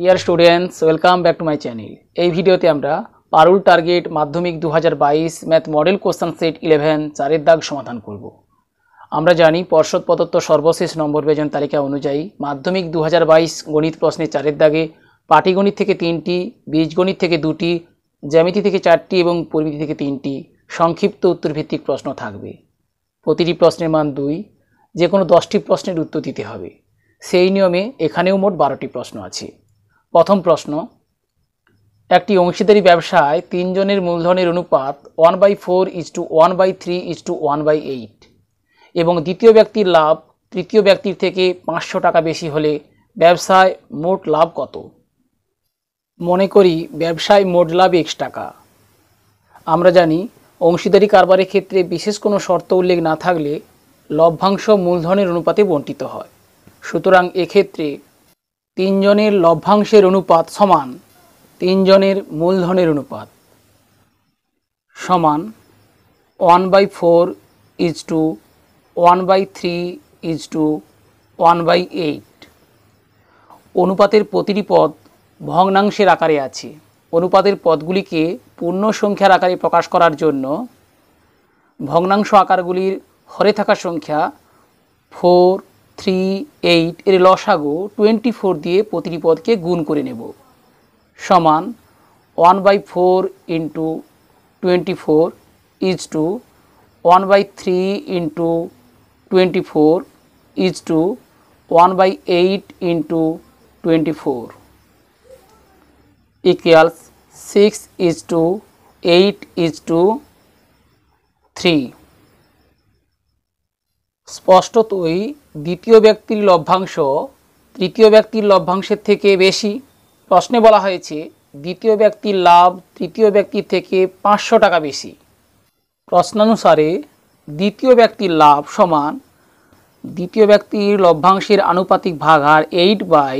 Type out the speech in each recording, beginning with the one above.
Deer students welcome back to my channel এই ভিডিওতে আমরা পারুল টার্গেট মাধ্যমিক দু math model question set eleven চারের দাগ সমাধান করব আমরা জানি পর্ষদ প্রদত্ত সর্বশেষ নম্বর বেজন তালিকা অনুযায়ী মাধ্যমিক দু গণিত প্রশ্নে চারের দাগে পাটিগণিত থেকে তিনটি বীজগণিত থেকে দুটি জ্যামিতি থেকে চারটি এবং পরিমিতি থেকে তিনটি সংক্ষিপ্ত উত্তরভিত্তিক প্রশ্ন থাকবে প্রতিটি প্রশ্নের মান দুই যে কোনো দশটি প্রশ্নের উত্তর দিতে হবে সেই নিয়মে এখানেও মোট বারোটি প্রশ্ন আছে প্রথম প্রশ্ন একটি অংশীদারি ব্যবসায় তিনজনের মূলধনের অনুপাত one by four is to one by three is to one by eight এবং দ্বিতীয় ব্যক্তির লাভ তৃতীয় ব্যক্তির থেকে পাঁচশো টাকা বেশি হলে ব্যবসায় মোট লাভ কত মনে করি ব্যবসায় মোট লাভ এক্স টাকা আমরা জানি অংশীদারি কারবারের ক্ষেত্রে বিশেষ কোনো শর্ত উল্লেখ না থাকলে লভ্যাংশ মূলধনের অনুপাতে বণ্টিত হয় সুতরাং এক্ষেত্রে তিনজনের লভ্যাংশের অনুপাত সমান তিনজনের মূলধনের অনুপাত সমান one by four is to one by three is to one by eight অনুপাতের প্রতিটি পদ ভগ্নাংশের আকারে আছে অনুপাতের পদগুলিকে পূর্ণ সংখ্যার আকারে প্রকাশ করার জন্য ভগ্নাংশ আকারগুলির হরে থাকা সংখ্যা ফোর থ্রি এইট এর লসাগো টোয়েন্টি ফোর দিয়ে প্রতিটি পদকে গুণ করে নেব সমান one by four into twenty four is to one by three into twenty four is to one by eight into twenty four equals six is to eight is to three স্পষ্টতই দ্বিতীয় ব্যক্তির লভ্যাংশ তৃতীয় ব্যক্তির লভ্যাংশের থেকে বেশি প্রশ্নে বলা হয়েছে দ্বিতীয় ব্যক্তির লাভ তৃতীয় ব্যক্তির থেকে পাঁচশো টাকা বেশি প্রশ্নানুসারে দ্বিতীয় ব্যক্তির লাভ সমান দ্বিতীয় ব্যক্তির লভ্যাংশের আনুপাতিক ভাগ আর এইট বাই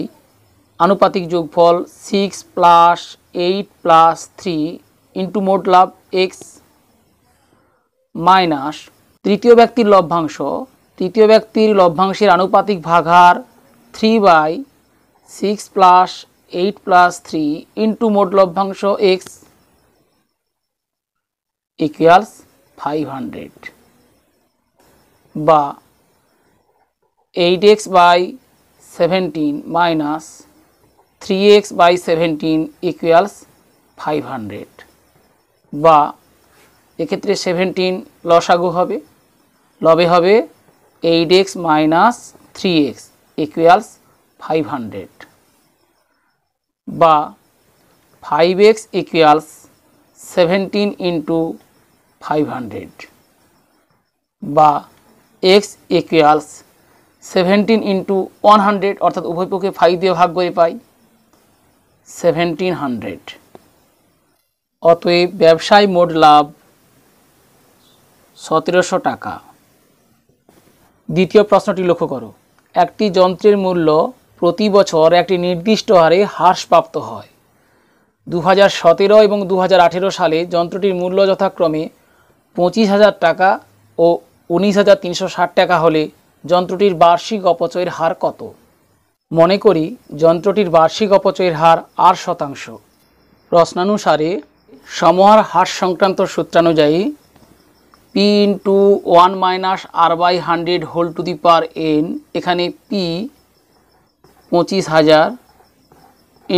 আনুপাতিক যোগফল six plus eight plus three into মোট লাভ এক্স মাইনাস তৃতীয় ব্যক্তির লভ্যাংশ তৃতীয় ব্যক্তির লভ্যাংশের আনুপাতিক ভাগহার three by six plus eight plus three into মোট লভ্যাংশ এক্স ইকুয়ালস ফাইভ হান্ড্রেড বা eight x by seventeen minus three x by seventeen equals five hundred বা এক্ষেত্রে সেভেন্টিন লসাগু হবে লবে হবে eight x minus three x equals five hundred বা five x equals seventeen into five hundred বা x equals seventeen into one hundred অর্থাৎ উভয় পক্ষে ফাইভ দিয়ে ভাগ করে পাই সেভেন্টিন হান্ড্রেড অতএব ব্যবসায় মোট লাভ সতেরোশো টাকা দ্বিতীয় প্রশ্নটি লক্ষ্য করো একটি যন্ত্রের মূল্য প্রতি বছর একটি নির্দিষ্ট হারে হ্রাসপ্রাপ্ত হয় দু হাজার এবং দু হাজার সালে যন্ত্রটির মূল্য যথাক্রমে পঁচিশ হাজার টাকা ও উনিশ হাজার তিনশো ষাট টাকা হলে যন্ত্রটির বার্ষিক অপচয়ের হার কত মনে করি যন্ত্রটির বার্ষিক অপচয়ের হার আট শতাংশ প্রশ্নানুসারে সমহার হ্রাস সংক্রান্ত সূত্রানুযায়ী P into one minus R by hundred whole to the power N এখানে পি পঁচিশ হাজার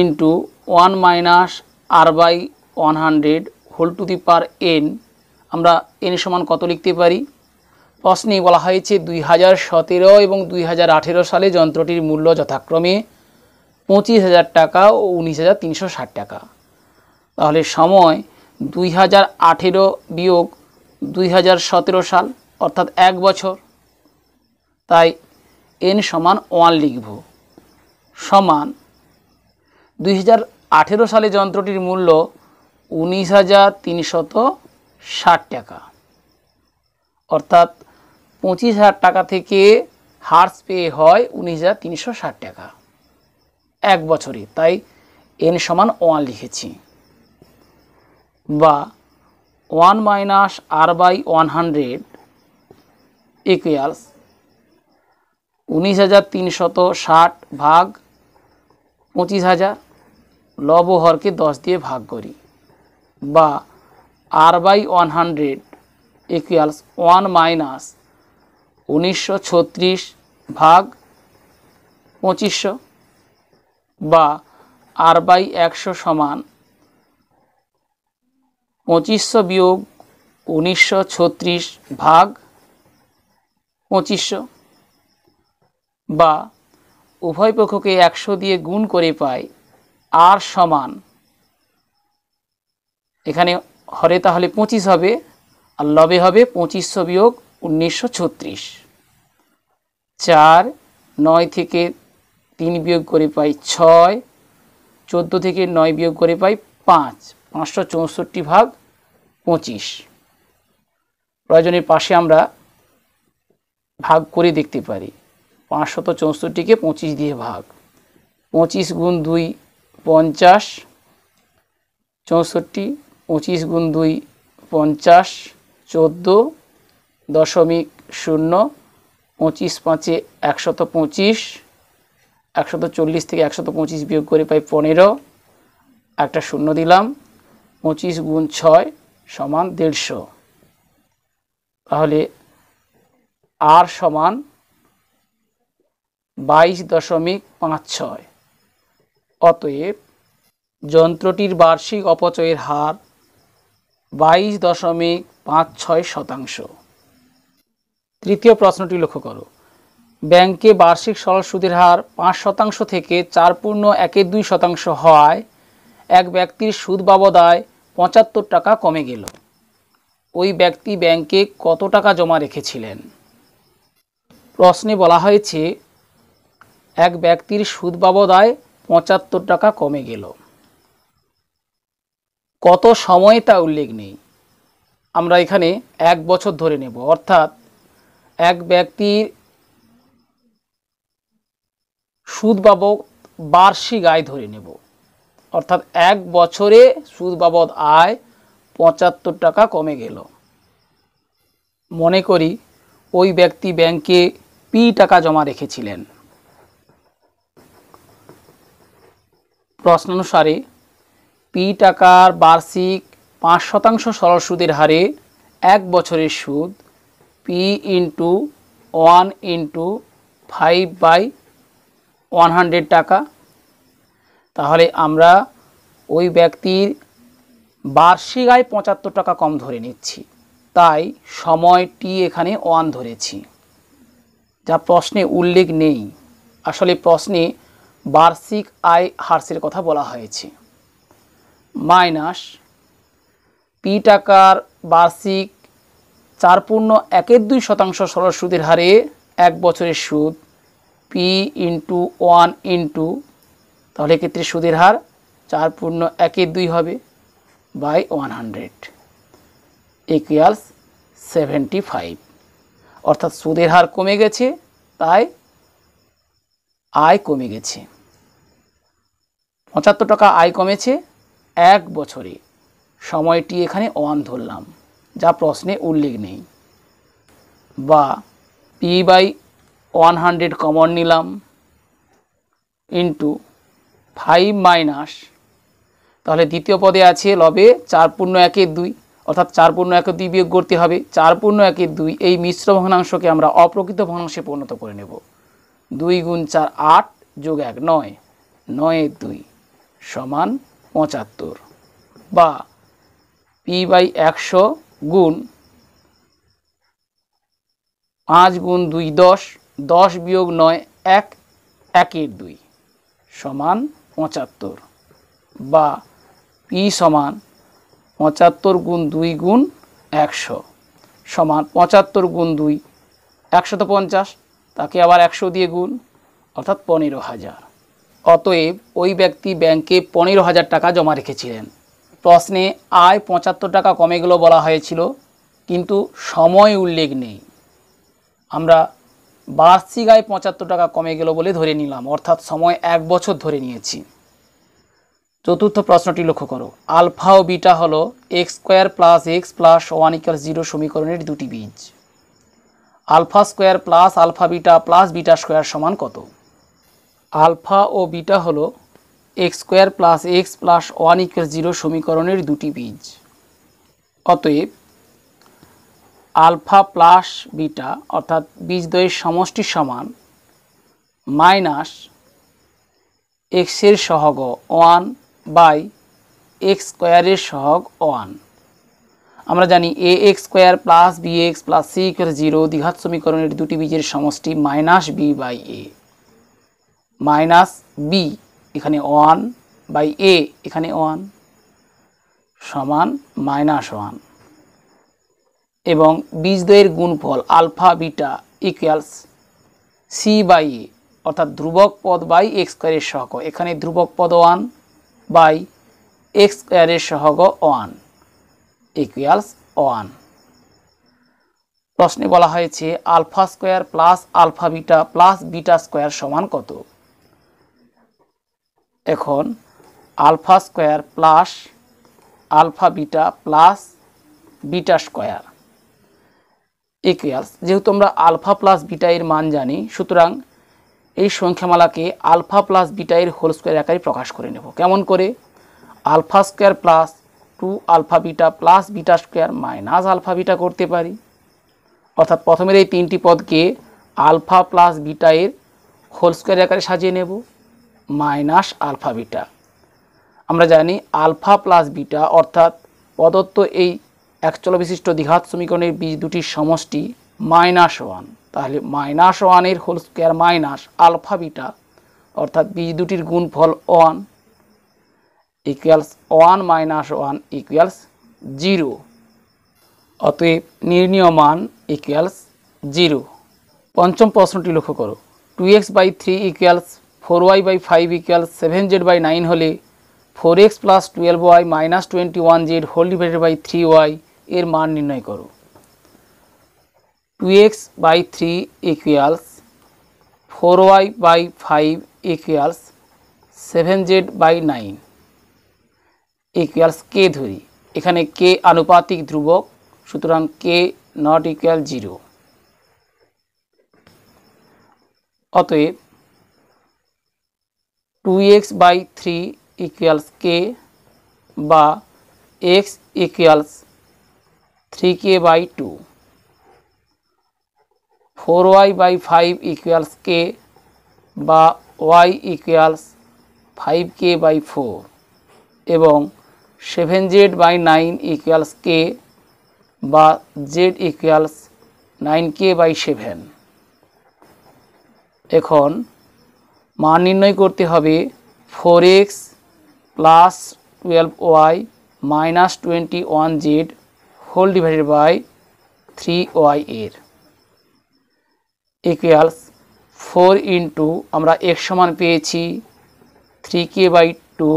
into one minus R by one hundred whole to the power N আমরা এন সমান কত লিখতে পারি প্রশ্নে বলা হয়েছে দুই হাজার সতেরো এবং দুই হাজার আঠেরো সালে যন্ত্রটির মূল্য যথাক্রমে পঁচিশ হাজার টাকা ও উনিশ হাজার তিনশো ষাট টাকা তাহলে সময় দুই হাজার আঠেরো বিয়োগ দুই সাল অর্থাৎ এক বছর তাই এন সমান ওয়ান লিখব সমান দুই সালে যন্ত্রটির মূল্য উনিশ হাজার তিনশত ষাট টাকা অর্থাৎ পঁচিশ হাজার টাকা থেকে হার্স পে হয় উনিশ হাজার তিনশো ষাট টাকা এক বছরে তাই এন সমান ওয়ান লিখেছি বা 1 minus r by 100 equals 19360 ভাগ 25000 লব হরকে 10 দিয়ে ভাগ করি বা R by one hundred equals one minus উনিশশো ছত্রিশ ভাগ পঁচিশশো বা আর বাই একশো সমান পঁচিশশো বিয়োগ উনিশশো ছত্রিশ ভাগ পঁচিশশো বা উভয় পক্ষকে একশো দিয়ে গুণ করে পায় আর সমান এখানে হরে তাহলে পঁচিশ হবে আর লবে হবে পঁচিশশো বিয়োগ উনিশশো ছত্রিশ চার নয় থেকে তিন বিয়োগ করে পাই ছয় চোদ্দো থেকে নয় বিয়োগ করে পাই পাঁচ পাঁচশো চৌষট্টি ভাগ পঁচিশ প্রয়োজনের পাশে আমরা ভাগ করে দেখতে পারি পাঁচশত চৌষট্টিকে পঁচিশ দিয়ে ভাগ পঁচিশ গুণ দুই পঞ্চাশ চৌষট্টি পঁচিশ গুণ দুই পঞ্চাশ চোদ্দো দশমিক শূন্য পঁচিশ পাঁচে একশত পঁচিশ একশত চল্লিশ থেকে একশত পঁচিশ বিয়োগ করে পাই পনেরো একটা শূন্য দিলাম পঁচিশ গুণ ছয় সমান দেড়শো তাহলে আর সমান বাইশ দশমিক পাঁচ ছয় অতএব যন্ত্রটির বার্ষিক অপচয়ের হার বাইশ দশমিক পাঁচ ছয় শতাংশ তৃতীয় প্রশ্নটি লক্ষ্য করো ব্যাংকে বার্ষিক সরল সুদের হার পাঁচ শতাংশ থেকে চার পূর্ণ একে দুই শতাংশ হওয়ায় এক ব্যক্তির সুদ বাবদ আয় পঁচাত্তর টাকা কমে গেল ওই ব্যক্তি ব্যাংকে কত টাকা জমা রেখেছিলেন প্রশ্নে বলা হয়েছে এক ব্যক্তির সুদ বাবদ আয় পঁচাত্তর টাকা কমে গেল কত সময় তা উল্লেখ নেই আমরা এখানে এক বছর ধরে নেব অর্থাৎ এক ব্যক্তির সুদ বাবদ বার্ষিক আয় ধরে নেব অর্থাৎ এক বছরে সুদ বাবদ আয় পঁচাত্তর টাকা কমে গেল মনে করি ওই ব্যক্তি ব্যাংকে পি টাকা জমা রেখেছিলেন প্রশ্নানুসারে পি টাকার বার্ষিক পাঁচ শতাংশ সরল সুদের হারে এক বছরের সুদ P into one into five by one hundred টাকা তাহলে আমরা ওই ব্যক্তির বার্ষিক আয় পঁচাত্তর টাকা কম ধরে নিচ্ছি তাই সময়টি এখানে ওয়ান ধরেছি যা প্রশ্নে উল্লেখ নেই আসলে প্রশ্নে বার্ষিক আয় হার্সের কথা বলা হয়েছে মাইনাস পি টাকার বার্ষিক চার পূর্ণ একের দুই শতাংশ সরল সুদের হারে এক বছরের সুদ পি ইন্টু ওয়ান ইন্টু তাহলে এক্ষেত্রে সুদের হার চার পূর্ণ একে দুই হবে by one hundred equals seventy five অর্থাৎ সুদের হার কমে গেছে তাই আয় কমে গেছে পঁচাত্তর টাকা আয় কমেছে এক বছরে সময়টি এখানে ওয়ান ধরলাম যা প্রশ্নে উল্লেখ নেই বা P by one hundred common নিলাম ইন্টু ফাইভ মাইনাস তাহলে দ্বিতীয় পদে আছে লবে চার পূর্ণ একের দুই অর্থাৎ চার পূর্ণ একে দুই বিয়োগ করতে হবে চার পূর্ণ একের দুই এই মিশ্র ভগ্নাংশকে আমরা অপ্রকৃত ভগ্নাংশে পরিণত করে নেব দুই গুণ চার আট যোগ এক নয় নয়ের দুই সমান পঁচাত্তর বা পি বাই একশো গুণ পাঁচ গুণ দুই দশ দশ বিয়োগ নয় এক একের দুই সমান পঁচাত্তর বা পি সমান পঁচাত্তর গুণ দুই গুণ একশো সমান পঁচাত্তর গুণ দুই একশত পঞ্চাশ তাকে আবার একশো দিয়ে গুণ অর্থাৎ পনেরো হাজার অতএব ওই ব্যক্তি ব্যাংকে পনেরো হাজার টাকা জমা রেখেছিলেন প্রশ্নে আয় পঁচাত্তর টাকা কমে গেল বলা হয়েছিল কিন্তু সময় উল্লেখ নেই আমরা বার্ষিক আয় পঁচাত্তর টাকা কমে গেল বলে ধরে নিলাম অর্থাৎ সময় এক বছর ধরে নিয়েছি চতুর্থ প্রশ্নটি লক্ষ্য করো আলফা ও বিটা হলো x square plus x plus one equal zero সমীকরণের দুটি বীজ alpha square plus alpha beta plus beta square সমান কত আলফা ও বিটা হলো x square plus x plus one equal zero সমীকরণের দুটি বীজ অতএব আলফা প্লাস বিটা অর্থাৎ দ্বয়ের সমষ্টি সমান মাইনাস এক্সের সহগ ওয়ান বাই এক্স স্কোয়ারের সহগ ওয়ান আমরা জানি A x square plus B x plus C equal zero দ্বিঘাত সমীকরণের দুটি বীজের সমষ্টি minus B by A minus B এখানে ওয়ান বাই এ এখানে ওয়ান সমান মাইনাস ওয়ান এবং বীজদ্বয়ের গুণফল alpha beta equals C by A অর্থাৎ ধ্রুবক পদ বাই এক্স স্কোয়ারের সহগ এখানে ধ্রুবক পদ ওয়ান বাই এক্স স্কোয়ারের সহগ ওয়ান ইকুয়ালস ওয়ান প্রশ্নে বলা হয়েছে alpha square plus alpha beta plus beta square সমান কত এখন alpha square plus alpha beta plus beta square equals যেহেতু আমরা আলফা প্লাস বিটাইয়ের মান জানি সুতরাং এই সংখ্যামালাকে আলফা প্লাস বিটাইয়ের হোল স্কোয়ার আকারে প্রকাশ করে নেব কেমন করে alpha square plus two alpha beta plus beta square minus alpha beta করতে পারি অর্থাৎ প্রথমের এই তিনটি পদকে alpha plus beta whole square আকারে সাজিয়ে নেব মাইনাস আলফা বিটা আমরা জানি আলফা প্লাস বিটা অর্থাৎ প্রদত্ত এই এক বিশিষ্ট দ্বিঘাত সমীকরণের বীজ দুটির সমষ্টি মাইনাস ওয়ান তাহলে মাইনাস ওয়ানের whole square minus alpha beta অর্থাৎ বীজ দুটির গুণফল one equals one minus one equals zero অতএব নির্ণীয় মান ইকুয়ালস জিরো পঞ্চম প্রশ্নটি লক্ষ্য করো two x by three equals four y by five equals seven z by nine হলে four x plus twelve y minus twenty one z whole divided by three y এর মান নির্ণয় করো two x by three equals four y by five equals seven z by nine equals K ধরি এখানে K আনুপাতিক ধ্রুবক সুতরাং K not equal zero অতএব two x by three equals K বা x equals 3k by 2 4y by 5 equals k বা y equals 5k by 4 এবং 7z by 9 equals k বা z equals 9k by 7 এখন মান নির্ণয় করতে হবে 4x plus 12y minus 21z whole divided by three y এর ইকুয়ালস ফোর ইন্টু আমরা এক সমান পেয়েছি three K by two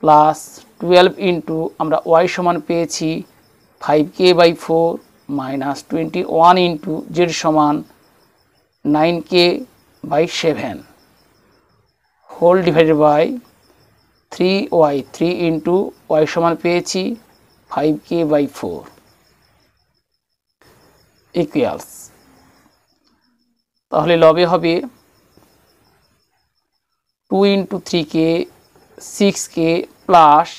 plus twelve into আমরা ওয়াই সমান পেয়েছি five K by four minus twenty one into z সমান nine K by seven whole divided by three y three into y সমান পেয়েছি 5k / 4 = তাহলে লবে হবে 2 * 3k 6k +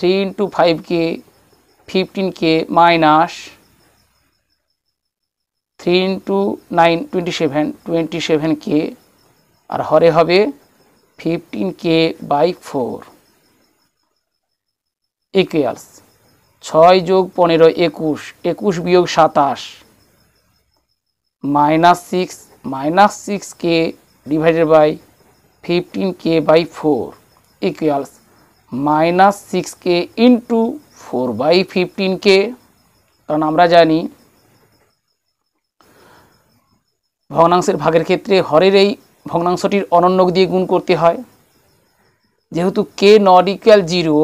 3 * 5k 15k - 3 * 9 27 27k আরহরে হবে 15k / 4 aqueous ছয় যোগ পনেরো একুশ একুশ বিয়োগ সাতাশ minus six minus six K divided by fifteen K by four equals minus six K into four by fifteen K কারণ আমরা জানি ভগ্নাংশের ভাগের ক্ষেত্রে হরের এই ভগ্নাংশটির অনন্যক দিয়ে গুণ করতে হয় যেহেতু কে নট ইকুয়াল জিরো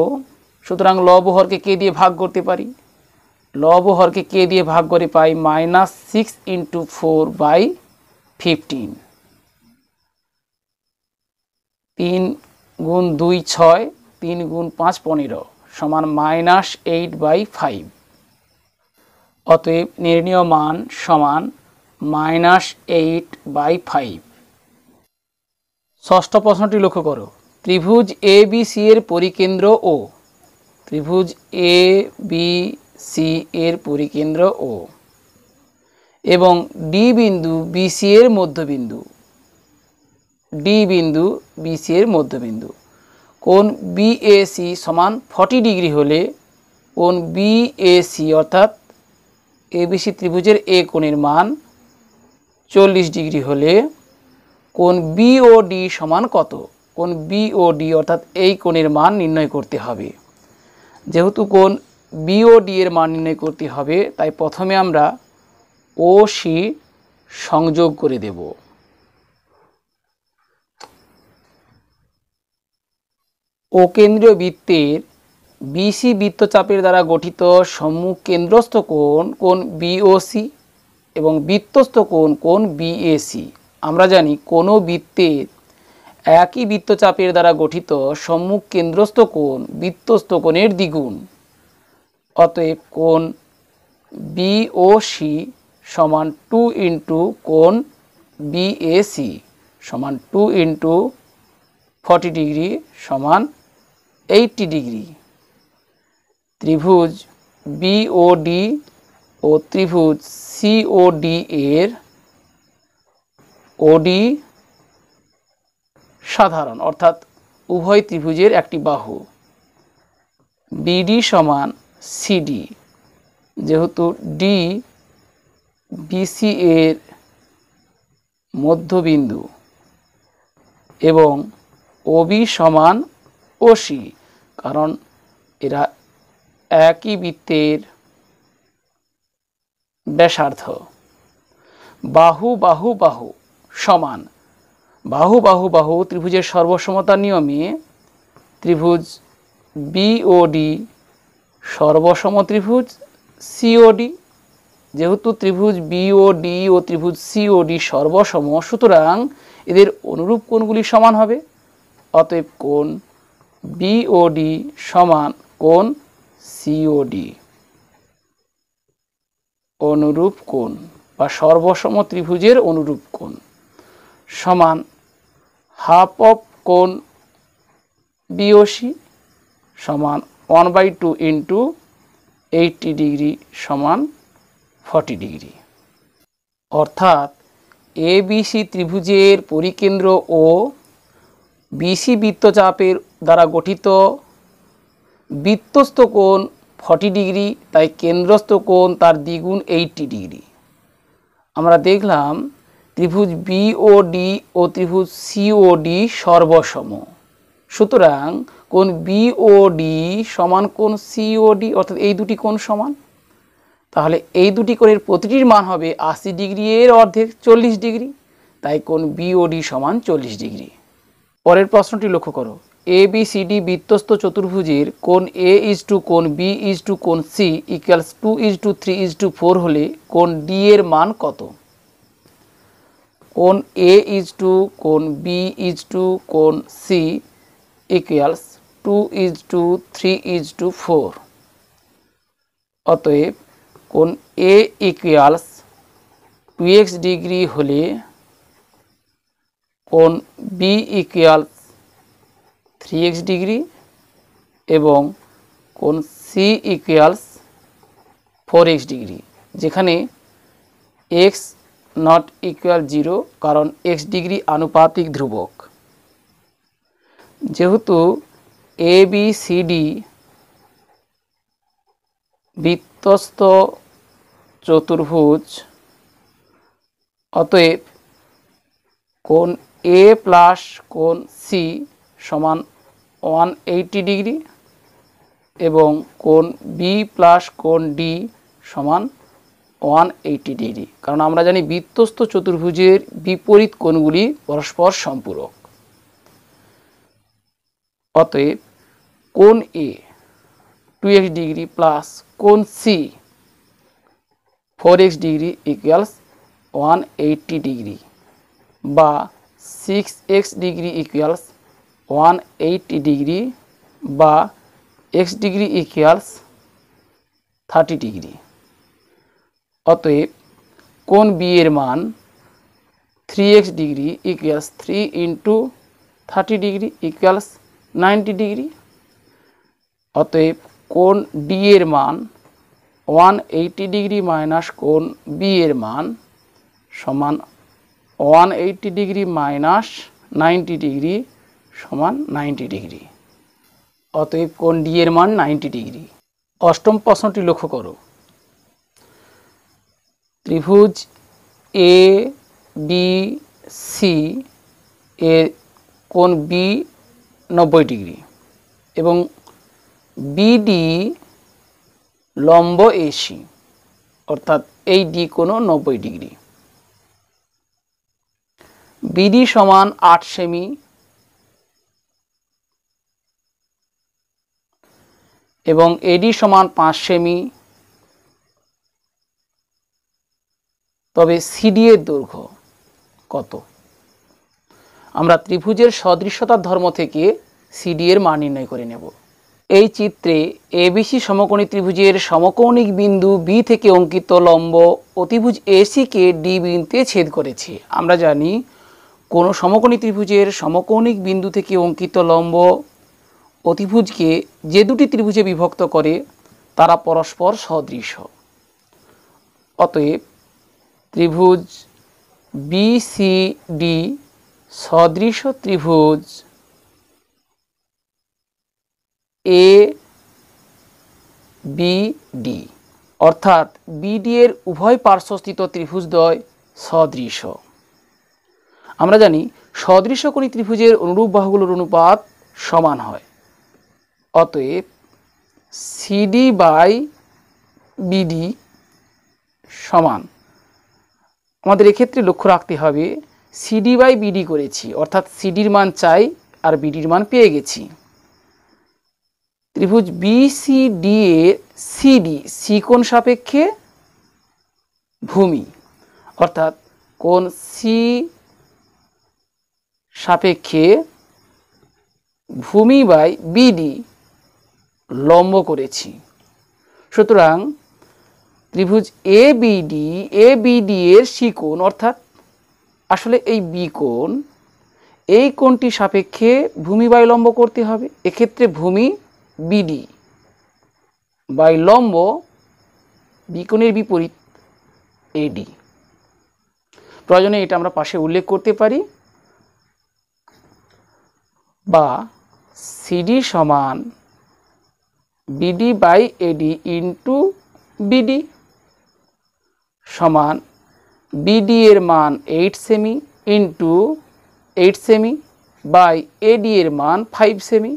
সুতরাং লব হরকে কে দিয়ে ভাগ করতে পারি লব হরকে কে দিয়ে ভাগ করে পাই minus six into four by fifteen তিন গুণ দুই ছয় তিন গুণ পাঁচ পনেরো সমান মাইনাস এইট বাই ফাইভ অতএব নির্ণীয় মান সমান মাইনাস এইট বাই ফাইভ ষষ্ঠ প্রশ্নটি লক্ষ্য করো ত্রিভুজ এ বি সি এর পরিকেন্দ্র ও ত্রিভুজ এ বি সি এর পরিকেন্দ্র ও এবং ডি বিন্দু বিসি এর মধ্যবিন্দু ডি বিন্দু বিসি এর মধ্যবিন্দু কোন বিএসি সমান ফর্টি ডিগ্রি হলে কোন বিএসি অর্থাৎ এবিসি ত্রিভুজের এ কোণের মান চল্লিশ ডিগ্রি হলে কোন বিওডি সমান কত কোন বিওডি অর্থাৎ এই কোণের মান নির্ণয় করতে হবে যেহেতু কোন বিওডি এর মান নির্ণয় করতে হবে তাই প্রথমে আমরা ও সি সংযোগ করে দেব ও কেন্দ্রীয় বৃত্তের বিসি বৃত্তচাপের দ্বারা গঠিত সম্মুখ কেন্দ্রস্থ কোণ কোন বিওসি এবং বৃত্তস্থ কোণ কোন বিএসি আমরা জানি কোনো বৃত্তের একই বৃত্তচাপের দ্বারা গঠিত সম্মুখ কেন্দ্রস্থ কোণ বৃত্তস্থ কোণের দ্বিগুণ অতএব কোণ সি সমান টু ইন্টু কোণ সি সমান টু ইন্টু ফর্টি ডিগ্রি সমান এইটটি ডিগ্রি ত্রিভুজ বিওডি ও ত্রিভুজ সিওডি এর ওডি সাধারণ অর্থাৎ উভয় ত্রিভুজের একটি বাহু বিডি সমান সিডি যেহেতু ডি বিসি এর মধ্যবিন্দু এবং ওবি সমান ওসি কারণ এরা একই বৃত্তের ব্যাসার্ধ বাহু বাহু বাহু সমান বাহু বাহু বাহু ত্রিভুজের সর্বসমতা নিয়মে ত্রিভুজ বিওডি সর্বসম ত্রিভুজ সিওডি যেহেতু ত্রিভুজ বিওডি ও ত্রিভুজ সিওডি সর্বসম সুতরাং এদের অনুরূপ কোণগুলি সমান হবে অতএব কোণ বিওডি সমান কোণ সিওডি অনুরূপ কোণ বা সর্বসম ত্রিভুজের অনুরূপ কোণ সমান হাফ অফ কোন বিওসি সমান one by two into eighty degree সমান ফর্টি ডিগ্রি অর্থাৎ এ বিসি ত্রিভুজের পরিকেন্দ্র ও বিসি বৃত্তচাপের দ্বারা গঠিত বৃত্তস্থ কোণ ফর্টি ডিগ্রি তাই কেন্দ্রস্থ কোণ তার দ্বিগুণ এইটটি ডিগ্রি আমরা দেখলাম ত্রিভুজ বিওডি ও ত্রিভুজ সিওডি সর্বসম সুতরাং কোন বিওডি সমান কোন সিওডি অর্থাৎ এই দুটি কোণ সমান তাহলে এই দুটি কোণের প্রতিটির মান হবে আশি ডিগ্রি এর অর্ধেক চল্লিশ ডিগ্রি তাই কোন বিওডি সমান চল্লিশ ডিগ্রি পরের প্রশ্নটি লক্ষ্য করো এ বি সি ডি বিত্তস্ত চতুর্ভুজের কোন এ ইজ টু কোন বি ইজ টু কোন C equals two is to three is to four হলে কোন ডি এর মান কত কোন এ ইজ টু কোন বি ইজ টু কোন C equals two is to three is to four অতএব কোন A equals two x degree হলে কোন B equals three x degree এবং কোন C equals four x degree যেখানে এক্স নট ইকুয়াল জিরো কারণ x degree আনুপাতিক ধ্রুবক যেহেতু এ বি সি ডি বিত্তস্ত চতুর্ভুজ অতএব কোন এ প্লাস কোন সি সমান ওয়ান এইটি ডিগ্রি এবং কোন বি প্লাস কোন ডি সমান ওয়ান এইটি ডিগ্রি কারণ আমরা জানি বিত্তস্ত চতুর্ভুজের বিপরীত কোণগুলি পরস্পর সম্পূরক অতএব কোন A two x degree plus কোন C four x degree equals one eighty degree বা six x degree equals one eighty degree বা x degree equals thirty degree অতএব কোন বি এর মান three x degree equals three into thirty degree equals ninety degree অতএব কোন D এর মান ওয়ান এইটি ডিগ্রি মাইনাস কোন বি এর মান সমান one eighty degree minus ninety degree সমান নাইনটি ডিগ্রি অতএব কোন ডি এর মান নাইনটি ডিগ্রি অষ্টম প্রশ্নটি লক্ষ্য করো ত্রিভুজ এ বি সি এর কোণ বি নব্বই ডিগ্রি এবং বিডি লম্ব এসি অর্থাৎ এই ডি কোনো নব্বই ডিগ্রি বিডি সমান আট সেমি এবং এডি সমান পাঁচ সেমি তবে সিডি দৈর্ঘ্য কত আমরা ত্রিভুজের সদৃশ্যতার ধর্ম থেকে সিডি এর মান নির্ণয় করে নেব এই চিত্রে এবিসি সমকোণী ত্রিভুজের সমকৌণিক বিন্দু বি থেকে অঙ্কিত লম্ব অতিভুজ এসিকে ডি বিন্দুতে ছেদ করেছে আমরা জানি কোনো সমকোণী ত্রিভুজের সমকৌণিক বিন্দু থেকে অঙ্কিত লম্ব অতিভুজকে যে দুটি ত্রিভুজে বিভক্ত করে তারা পরস্পর সদৃশ অতএব ত্রিভুজ বিসিডি সদৃশ ত্রিভুজ এ বিডি অর্থাৎ বিডি এর উভয় পার্শ্বস্থিত ত্রিভুজদ্বয় সদৃশ আমরা জানি সদৃশ কোণী ত্রিভুজের অনুরূপ বাহুগুলোর অনুপাত সমান হয় অতএব সিডি বাই বিডি সমান আমাদের এক্ষেত্রে লক্ষ্য রাখতে হবে সিডি বাই বিডি করেছি অর্থাৎ সিডির মান চাই আর বিডির মান পেয়ে গেছি ত্রিভুজ বিসিডি এর সিডি সি কোন সাপেক্ষে ভূমি অর্থাৎ কোন সি সাপেক্ষে ভূমি বাই বিডি লম্ব করেছি সুতরাং ত্রিভুজ এ বিডি এ বিডি এর শিকোণ অর্থাৎ আসলে এই বিকোণ এই কোণটি সাপেক্ষে ভূমি বায়ুলম্ব করতে হবে এক্ষেত্রে ভূমি বিডি বায়ুলম্ব বিকোণের বিপরীত এডি প্রয়োজনে এটা আমরা পাশে উল্লেখ করতে পারি বা সিডি সমান BD by AD into BD সমান বিডি এর মান এইট সেমি ইন্টু এইট সেমি বাই এডি এর মান ফাইভ সেমি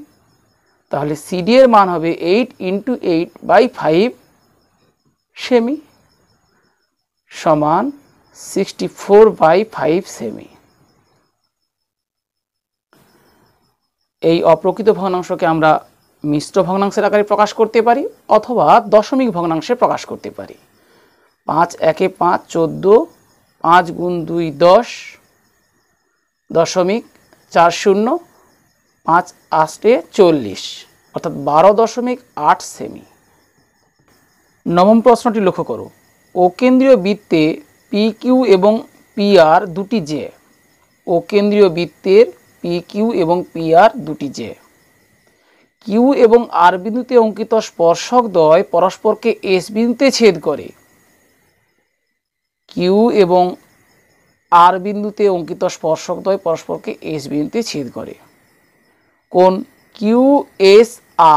তাহলে সিডি এর মান হবে eight into eight by five সেমি সমান সিক্সটি ফোর বাই ফাইভ সেমি এই অপ্রকৃত ভগ্নাংশকে আমরা মিশ্র ভগ্নাংশের আকারে প্রকাশ করতে পারি অথবা দশমিক ভগ্নাংশে প্রকাশ করতে পারি পাঁচ একে পাঁচ চোদ্দো পাঁচ গুণ দুই দশ দশমিক চার শূন্য পাঁচ আষ্টে চল্লিশ অর্থাৎ বারো দশমিক আট সেমি নবম প্রশ্নটি লক্ষ্য করো ও কেন্দ্রীয় বৃত্তে পি কিউ এবং পি আর দুটি জে ও কেন্দ্রীয় বৃত্তের পি কিউ এবং পি আর দুটি জে কিউ এবং আর বিন্দুতে অঙ্কিত স্পর্শক দ্বয় পরস্পরকে এস বিন্দুতে ছেদ করে কিউ এবং আর বিন্দুতে অঙ্কিত স্পর্শকদ্বয় পরস্পরকে এস বিন্দুতে ছেদ করে কোন কিউ এস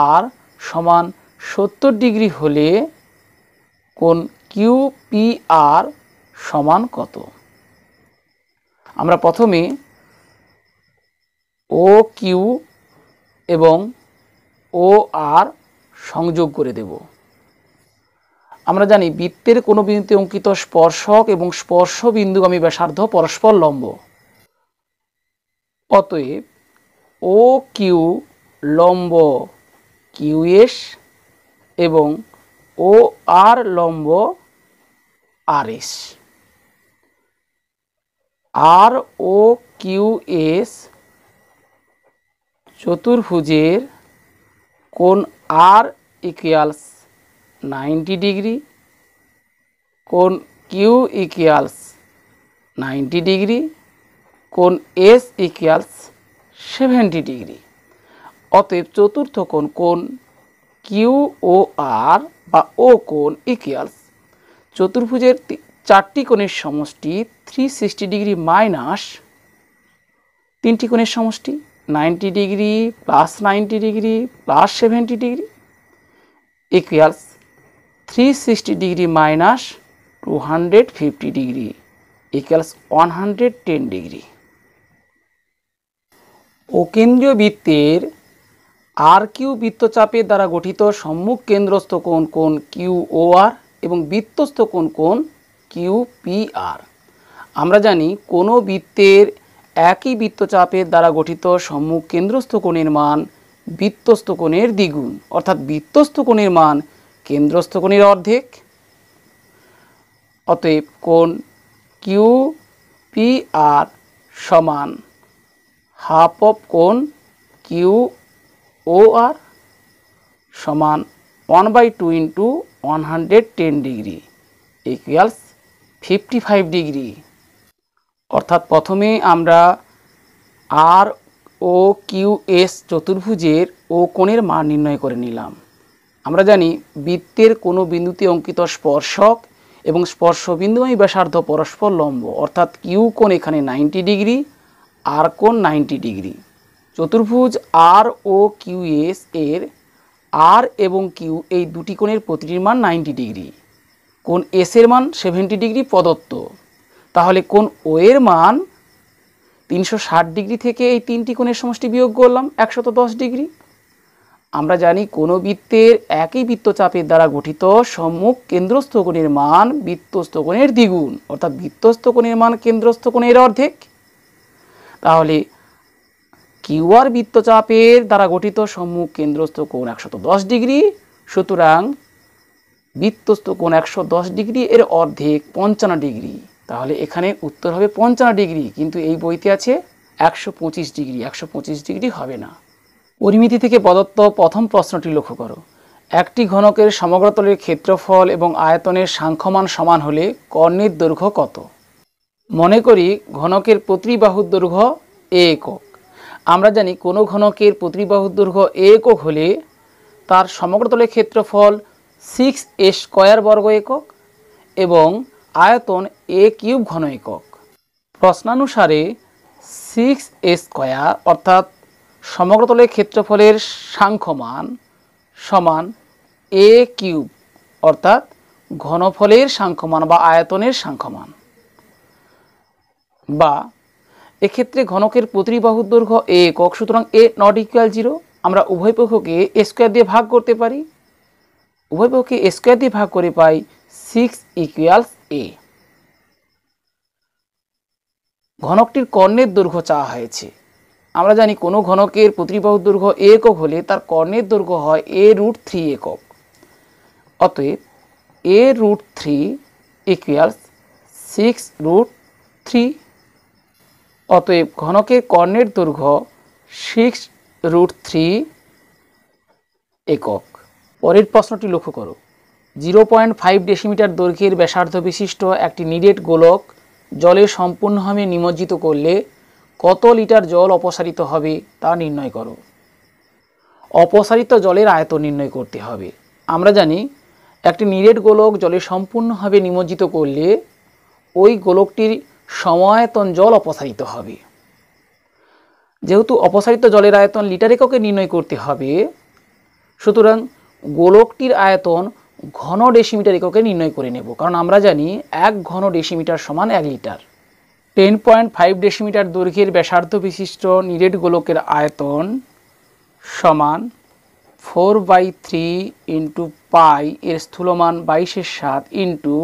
আর সমান সত্তর ডিগ্রি হলে কোন কিউ পি আর সমান কত আমরা প্রথমে ও কিউ এবং ও আর সংযোগ করে দেবো আমরা জানি বৃত্তের কোনো বিন্দুতে অঙ্কিত স্পর্শক এবং স্পর্শ বিন্দুগামী ব্যাসার্ধ পরস্পর লম্ব অতএব ও কিউ লম্ব কিউএস এবং ও আর লম্ব R S R O Q S চতুর্ভুজের কোন আর ইকুয়ালস নাইনটি ডিগ্রি কোন কিউ ইকুয়ালস নাইনটি ডিগ্রি কোন এস ইকুয়ালস সেভেন্টি ডিগ্রি অতএব চতুর্থ কোণ কোন কিউ ও আর বা ও কোণ ইকিয়ালস চতুর্ভুজের চারটি কোণের সমষ্টি থ্রি সিক্সটি ডিগ্রি মাইনাস তিনটি কোণের সমষ্টি ninety degree plus ninety degree plus seventy degree equals 360 degree minus 250 degree equals 110 degree. অকেন্দ্রীয় বৃত্তের আর কিউ বৃত্তচাপের দ্বারা গঠিত সম্মুখ কেন্দ্রস্থ কোণ কোণ কিউ ও আর এবং বৃত্তস্থ কোণ কোণ কিউ পি আর আমরা জানি কোনো বৃত্তের একই বৃত্তচাপের দ্বারা গঠিত সম্মুখ কেন্দ্রস্থ কোণের মান বৃত্তস্থ কোণের দ্বিগুণ অর্থাৎ বৃত্তস্থ কোণের মান কেন্দ্রস্থ কোণের অর্ধেক অতএব কোণ কিউ পি আর সমান হাফ অফ কোণ কিউ ও আর সমান one by two into one hundred ten degree equals fifty five degree অর্থাৎ প্রথমে আমরা আর ও কিউ এস চতুর্ভুজের ও কোণের মান নির্ণয় করে নিলাম আমরা জানি বৃত্তের কোনো বিন্দুতে অঙ্কিত স্পর্শক এবং আমি ব্যাসার্ধ পরস্পর লম্ব অর্থাৎ কিউ কোণ এখানে নাইনটি ডিগ্রি আর কোণ নাইনটি ডিগ্রি চতুর্ভুজ আর ও কিউ এস এর আর এবং কিউ এই দুটি কোণের প্রতিটির মান নাইনটি ডিগ্রি কোন এস এর মান সেভেন্টি ডিগ্রি প্রদত্ত তাহলে কোন ও এর মান তিনশো ডিগ্রি থেকে এই তিনটি কোণের সমষ্টি বিয়োগ করলাম একশত ডিগ্রি আমরা জানি কোনো বৃত্তের একই বৃত্তচাপের দ্বারা গঠিত সম্মুখ কেন্দ্রস্থ কোণের মান বৃত্তস্থ কোণের দ্বিগুণ অর্থাৎ বৃত্তস্থ কোণের মান কেন্দ্রস্থ কোণের অর্ধেক তাহলে কিউআর বৃত্তচাপের দ্বারা গঠিত সম্মুখ কেন্দ্রস্থ কোণ একশত দশ ডিগ্রি সুতরাং বৃত্তস্থ কোণ একশো দশ ডিগ্রি এর অর্ধেক পঞ্চান্ন ডিগ্রি তাহলে এখানে উত্তর হবে পঞ্চান্ন ডিগ্রি কিন্তু এই বইতে আছে একশো পঁচিশ ডিগ্রি একশো পঁচিশ ডিগ্রি হবে না পরিমিতি থেকে প্রদত্ত প্রথম প্রশ্নটি লক্ষ্য করো একটি ঘনকের সমগ্রতলের ক্ষেত্রফল এবং আয়তনের সাংখ্যমান সমান হলে কর্ণের দৈর্ঘ্য কত মনে করি ঘনকের প্রতিবাহুর দৈর্ঘ্য এ একক আমরা জানি কোনো ঘনকের প্রতিবাহুর দৈর্ঘ্য এ একক হলে তার সমগ্রতলের ক্ষেত্রফল সিক্স এ স্কোয়ার বর্গ একক এবং আয়তন এ কিউব ঘন একক প্রশ্নানুসারে সিক্স এ স্কোয়ার অর্থাৎ সমগ্রতলের ক্ষেত্রফলের সাংখ্যমান সমান এ কিউব অর্থাৎ ঘনফলের সাংখ্যমান বা আয়তনের সাংখ্যমান বা এক্ষেত্রে ঘনকের প্রতিটি দৈর্ঘ্য এ একক সুতরাং এ নট ইকুয়াল জিরো আমরা উভয় পক্ষকে স্কোয়ার দিয়ে ভাগ করতে পারি উভয় পক্ষে স্কোয়ার দিয়ে ভাগ করে পাই সিক্স ইকুয়ালস এ ঘনকটির কর্ণের দৈর্ঘ্য চাওয়া হয়েছে আমরা জানি কোনো ঘনকের প্রতিবাহু দৈর্ঘ্য একক হলে তার কর্ণের দৈর্ঘ্য হয় এ রুট থ্রি একক অতএব a root three equals six root three অতএব ঘনকের কর্ণের দৈর্ঘ্য সিক্স রুট থ্রি একক পরের প্রশ্নটি লক্ষ্য করো জিরো পয়েন্ট ফাইভ ডেসিমিটার দৈর্ঘ্যের ব্যাসার্ধ বিশিষ্ট একটি নিরেট গোলক জলে সম্পূর্ণভাবে নিমজ্জিত করলে কত লিটার জল অপসারিত হবে তা নির্ণয় করো অপসারিত জলের আয়তন নির্ণয় করতে হবে আমরা জানি একটি নিরেট গোলক জলে সম্পূর্ণভাবে নিমজ্জিত করলে ওই গোলকটির সমায়তন জল অপসারিত হবে যেহেতু অপসারিত জলের আয়তন লিটার এককে নির্ণয় করতে হবে সুতরাং গোলকটির আয়তন ঘন ডেসিমিটার এককে নির্ণয় করে নেব কারণ আমরা জানি এক ঘন ডেসিমিটার সমান এক litre ten point five decimetre দৈর্ঘ্যের ব্যাসার্ধ বিশিষ্ট নিরেট গোলকের আয়তন সমান four by three into pi এর স্থূলমান বাইশের সাত ইন্টু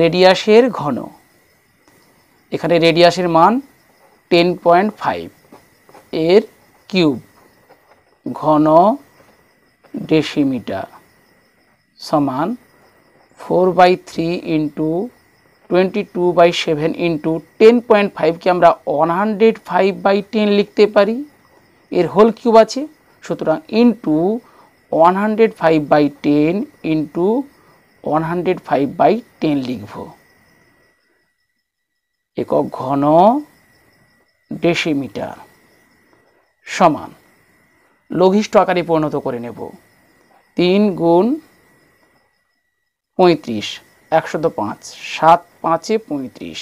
রেডিয়াসের ঘন এখানে রেডিয়াসের মান টেন পয়েন্ট ফাইভ এর কিউব ঘন ডেসিমিটার সমান four by three into twenty two by seven into ten point ফাইভকে আমরা one hundred five by ten লিখতে পারি এর হোল কিউব আছে সুতরাং into one hundred five by ten into one hundred five by ten লিখব একক ঘন ডেসিমিটার সমান লঘিষ্ট আকারে পরিণত করে নেব তিন গুণ পঁয়ত্রিশ একশত পাঁচ সাত পাঁচে পঁয়ত্রিশ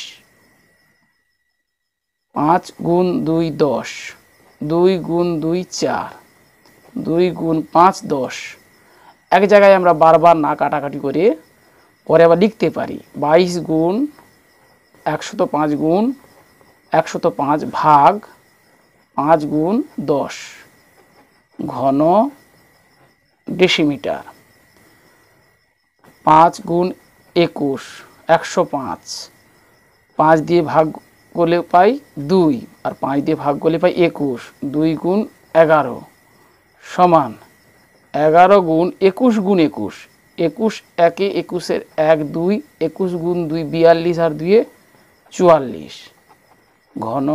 পাঁচ গুণ দুই দশ দুই গুণ দুই চার দুই গুণ পাঁচ দশ এক জায়গায় আমরা বারবার না কাটাকাটি করে পরে আবার লিখতে পারি বাইশ গুণ একশত পাঁচ গুণ একশত পাঁচ ভাগ পাঁচ গুণ দশ ঘন ডেসিমিটার পাঁচ গুণ একুশ একশো পাঁচ পাঁচ দিয়ে ভাগ করলে পাই দুই আর পাঁচ দিয়ে ভাগ করলে পাই একুশ দুই গুণ এগারো সমান এগারো গুণ একুশ গুণ একুশ একুশ একে একুশের এক দুই একুশ গুণ দুই বিয়াল্লিশ আর দুয়ে চুয়াল্লিশ ঘন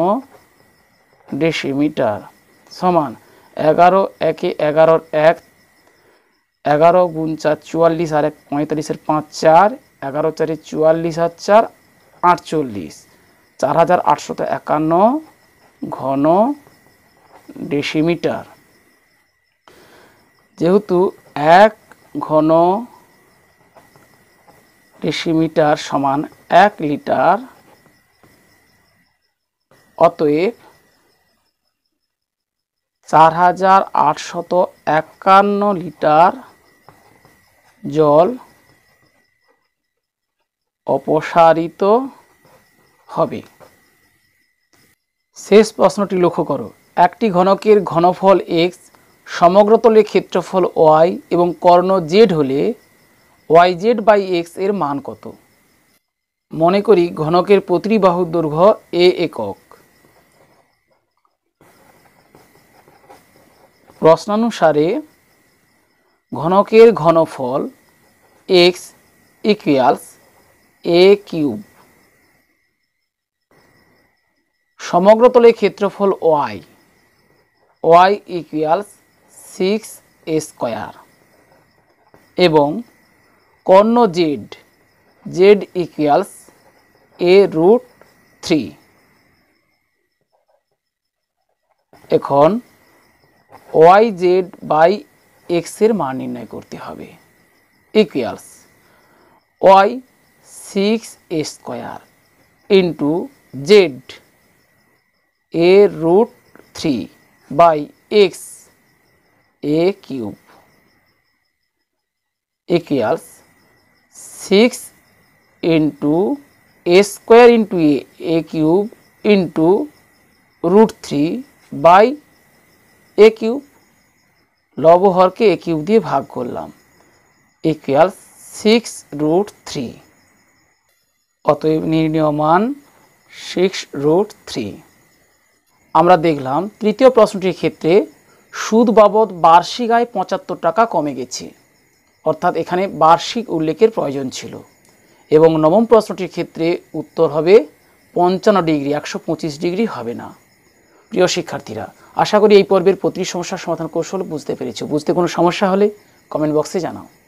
ডেসিমিটার সমান এগারো একে এগারোর এক এগারো গুণ চার চুয়াল্লিশ আর এক পঁয়তাল্লিশের পাঁচ চার এগারো চারি চুয়াল্লিশ আর চার আটচল্লিশ চার হাজার আটশত একান্ন ঘন ডেসিমিটার যেহেতু এক ঘন ডেসিমিটার সমান এক লিটার অতএব চার হাজার আটশত একান্ন লিটার জল অপসারিত হবে শেষ প্রশ্নটি লক্ষ্য করো একটি ঘনকের ঘনফল এক্স সমগ্রতলে ক্ষেত্রফল ওয়াই এবং কর্ণ জেড হলে ওয়াই জেড বাই এক্স এর মান কত মনে করি ঘনকের প্রতি বাহুর দৈর্ঘ্য এ একক প্রশ্নানুসারে ঘনকের ঘনফল এক্স ইকুয়ালস এ কিউব সমগ্র তলের ক্ষেত্রফল y y equals six a square এবং কর্ণ z z equals a root three এখন ওয়াই জেড বাই এক্সের মান নির্ণয় করতে হবে equals y six square into z a root three by x a cube equals six into a square into a a cube into root three by a cube লবহরকে a cube দিয়ে ভাগ করলাম equal six root three অতএব নির্ণীয় মান six root three আমরা দেখলাম তৃতীয় প্রশ্নটির ক্ষেত্রে সুদ বাবদ বার্ষিক আয় পঁচাত্তর টাকা কমে গেছে অর্থাৎ এখানে বার্ষিক উল্লেখের প্রয়োজন ছিল এবং নবম প্রশ্নটির ক্ষেত্রে উত্তর হবে পঞ্চান্ন ডিগ্রি একশো পঁচিশ ডিগ্রি হবে না প্রিয় শিক্ষার্থীরা আশা করি এই পর্বের প্রতিটি সমস্যার সমাধান কৌশল বুঝতে পেরেছ বুঝতে কোনো সমস্যা হলে কমেন্ট বক্সে জানাও